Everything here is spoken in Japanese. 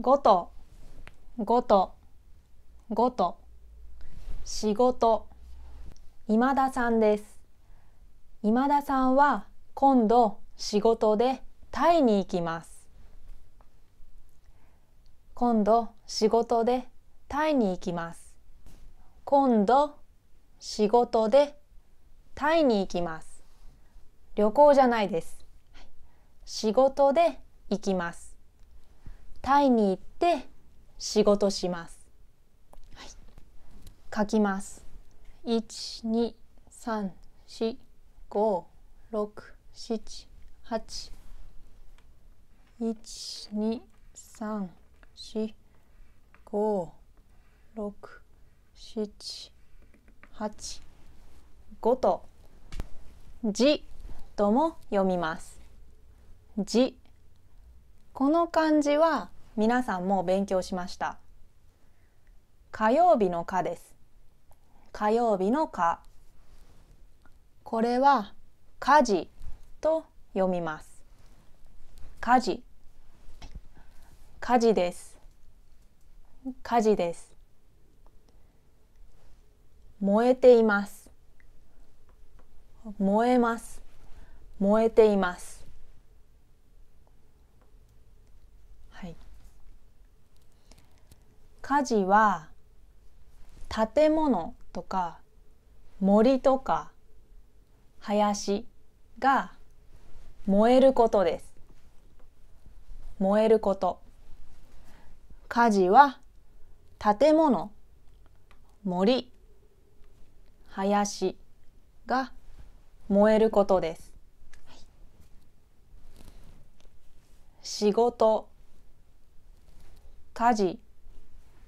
ごとごとごと仕事今田さんです今田さんは今度仕事でタイに行きます今度仕事でタイに行きます今度仕事でタイに行きます旅行じゃないです仕事で行きますタイに行って仕事します。はい、書きます。一二3四五六七八一二三四五六七八五と字とも読みます。字この漢字は皆さんも勉強しました火曜日の「火です火曜日の「火。これは「火事」と読みます火事火事です火事です燃えています燃えます燃えていますはい家事は建物とか森とか林が燃えることです。燃えること。家事は建物、森、林が燃えることです。仕事、家事、